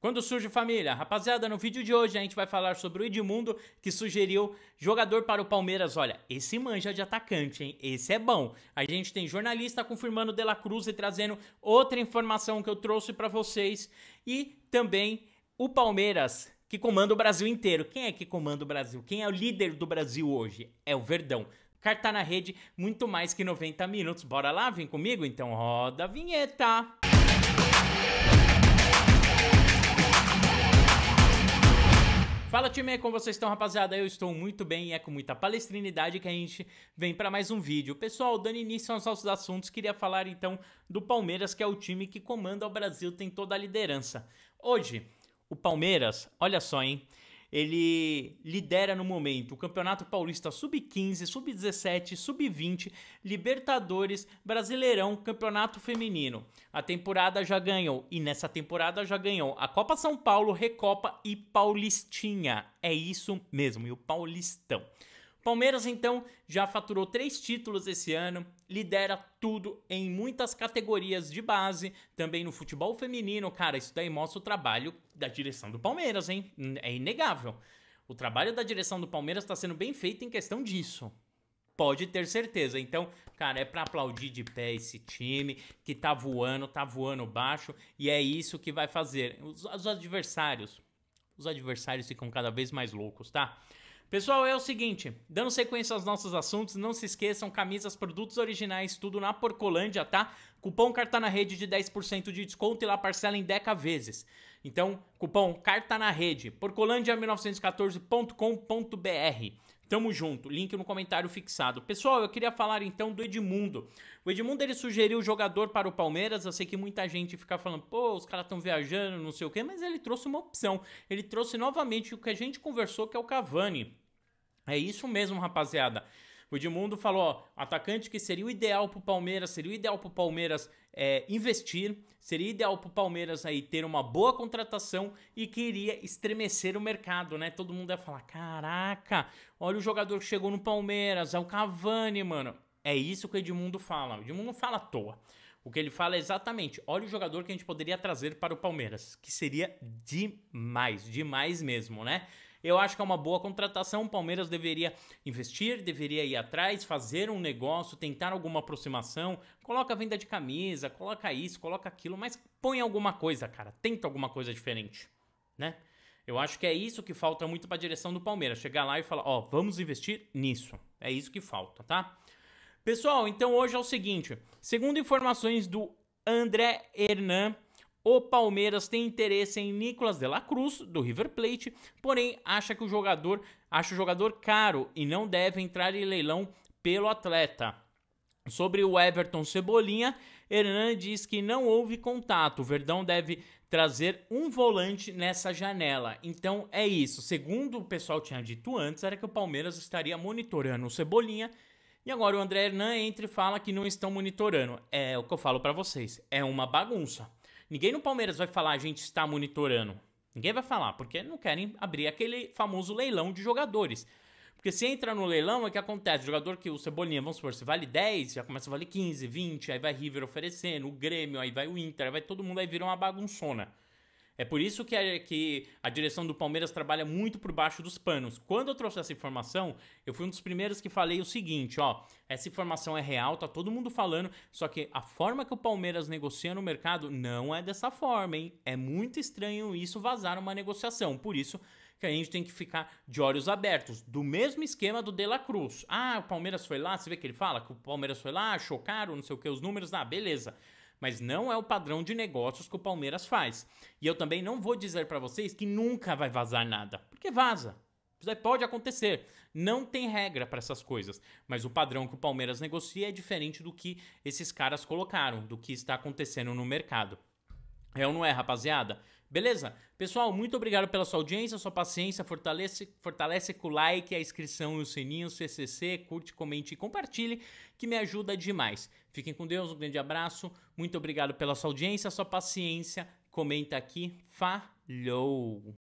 Quando surge família? Rapaziada, no vídeo de hoje a gente vai falar sobre o Edmundo, que sugeriu jogador para o Palmeiras. Olha, esse manja de atacante, hein? Esse é bom. A gente tem jornalista confirmando Dela Cruz e trazendo outra informação que eu trouxe para vocês. E também o Palmeiras, que comanda o Brasil inteiro. Quem é que comanda o Brasil? Quem é o líder do Brasil hoje? É o Verdão. Carta na rede, muito mais que 90 minutos. Bora lá? Vem comigo? Então roda a vinheta! Música Fala time, como vocês estão rapaziada? Eu estou muito bem e é com muita palestrinidade que a gente vem para mais um vídeo. Pessoal, dando início aos nossos assuntos, queria falar então do Palmeiras, que é o time que comanda o Brasil, tem toda a liderança. Hoje, o Palmeiras, olha só hein, ele lidera no momento o Campeonato Paulista Sub-15, Sub-17, Sub-20, Libertadores, Brasileirão, Campeonato Feminino. A temporada já ganhou e nessa temporada já ganhou a Copa São Paulo, Recopa e Paulistinha. É isso mesmo, e o Paulistão. Palmeiras então já faturou três títulos esse ano, lidera tudo em muitas categorias de base, também no futebol feminino. Cara, isso daí mostra o trabalho da direção do Palmeiras, hein? É inegável. O trabalho da direção do Palmeiras está sendo bem feito em questão disso. Pode ter certeza. Então, cara, é para aplaudir de pé esse time que tá voando, tá voando baixo e é isso que vai fazer. os, os adversários, os adversários ficam cada vez mais loucos, tá? Pessoal, é o seguinte, dando sequência aos nossos assuntos, não se esqueçam, camisas, produtos originais, tudo na Porcolândia, tá? Cupom Carta na Rede de 10% de desconto e lá parcela em 10 vezes. Então, cupom Carta na Rede, porcolândia1914.com.br. Tamo junto, link no comentário fixado. Pessoal, eu queria falar então do Edmundo. O Edmundo ele sugeriu o jogador para o Palmeiras. Eu sei que muita gente fica falando, pô, os caras estão viajando, não sei o quê, mas ele trouxe uma opção. Ele trouxe novamente o que a gente conversou, que é o Cavani. É isso mesmo, rapaziada. O Edmundo falou: ó, atacante que seria o ideal para o Palmeiras, seria o ideal para o Palmeiras é, investir, seria ideal para o Palmeiras aí ter uma boa contratação e que iria estremecer o mercado, né? Todo mundo ia falar: caraca, olha o jogador que chegou no Palmeiras, é o Cavani, mano. É isso que o Edmundo fala. O Edmundo não fala à toa. O que ele fala é exatamente: olha o jogador que a gente poderia trazer para o Palmeiras, que seria demais, demais mesmo, né? Eu acho que é uma boa contratação. O Palmeiras deveria investir, deveria ir atrás, fazer um negócio, tentar alguma aproximação. Coloca venda de camisa, coloca isso, coloca aquilo, mas põe alguma coisa, cara. Tenta alguma coisa diferente, né? Eu acho que é isso que falta muito para a direção do Palmeiras. Chegar lá e falar, ó, oh, vamos investir nisso. É isso que falta, tá? Pessoal, então hoje é o seguinte. Segundo informações do André Hernan, o Palmeiras tem interesse em Nicolas de la Cruz, do River Plate, porém acha que o jogador acha o jogador caro e não deve entrar em leilão pelo atleta. Sobre o Everton Cebolinha, Hernan diz que não houve contato. O Verdão deve trazer um volante nessa janela. Então é isso. Segundo o pessoal tinha dito antes, era que o Palmeiras estaria monitorando o Cebolinha. E agora o André Hernan entra e fala que não estão monitorando. É o que eu falo para vocês. É uma bagunça. Ninguém no Palmeiras vai falar a gente está monitorando. Ninguém vai falar, porque não querem abrir aquele famoso leilão de jogadores. Porque se entra no leilão, é que acontece. O jogador que o Cebolinha, vamos supor, se vale 10, já começa a valer 15, 20, aí vai River oferecendo, o Grêmio, aí vai o Inter, aí vai todo mundo, aí vira uma bagunçona. É por isso que a, que a direção do Palmeiras trabalha muito por baixo dos panos. Quando eu trouxe essa informação, eu fui um dos primeiros que falei o seguinte, ó, essa informação é real, tá todo mundo falando, só que a forma que o Palmeiras negocia no mercado não é dessa forma, hein? É muito estranho isso vazar uma negociação. Por isso que a gente tem que ficar de olhos abertos. Do mesmo esquema do De La Cruz. Ah, o Palmeiras foi lá, você vê que ele fala que o Palmeiras foi lá, chocaram, não sei o que, os números, ah, beleza mas não é o padrão de negócios que o Palmeiras faz. E eu também não vou dizer para vocês que nunca vai vazar nada, porque vaza. Isso aí pode acontecer. Não tem regra para essas coisas. Mas o padrão que o Palmeiras negocia é diferente do que esses caras colocaram, do que está acontecendo no mercado. É ou não é, rapaziada? Beleza? Pessoal, muito obrigado pela sua audiência, sua paciência. Fortalece, fortalece com o like, a inscrição e o sininho, CCC, curte, comente e compartilhe, que me ajuda demais. Fiquem com Deus, um grande abraço. Muito obrigado pela sua audiência, sua paciência. Comenta aqui. Falhou!